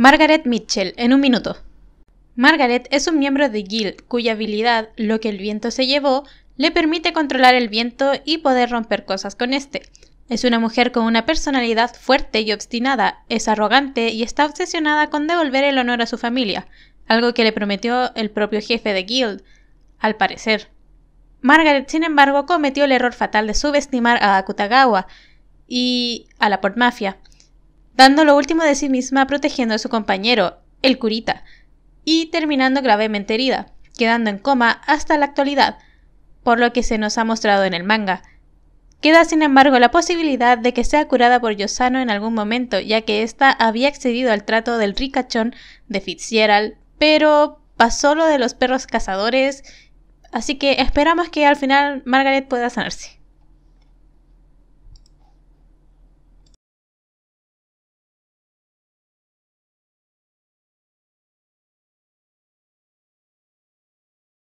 Margaret Mitchell, en un minuto. Margaret es un miembro de Guild cuya habilidad, lo que el viento se llevó, le permite controlar el viento y poder romper cosas con este. Es una mujer con una personalidad fuerte y obstinada, es arrogante y está obsesionada con devolver el honor a su familia, algo que le prometió el propio jefe de Guild, al parecer. Margaret, sin embargo, cometió el error fatal de subestimar a Akutagawa y a la Port Mafia, dando lo último de sí misma protegiendo a su compañero, el curita, y terminando gravemente herida, quedando en coma hasta la actualidad, por lo que se nos ha mostrado en el manga. Queda sin embargo la posibilidad de que sea curada por Yosano en algún momento, ya que ésta había accedido al trato del ricachón de Fitzgerald, pero pasó lo de los perros cazadores, así que esperamos que al final Margaret pueda sanarse.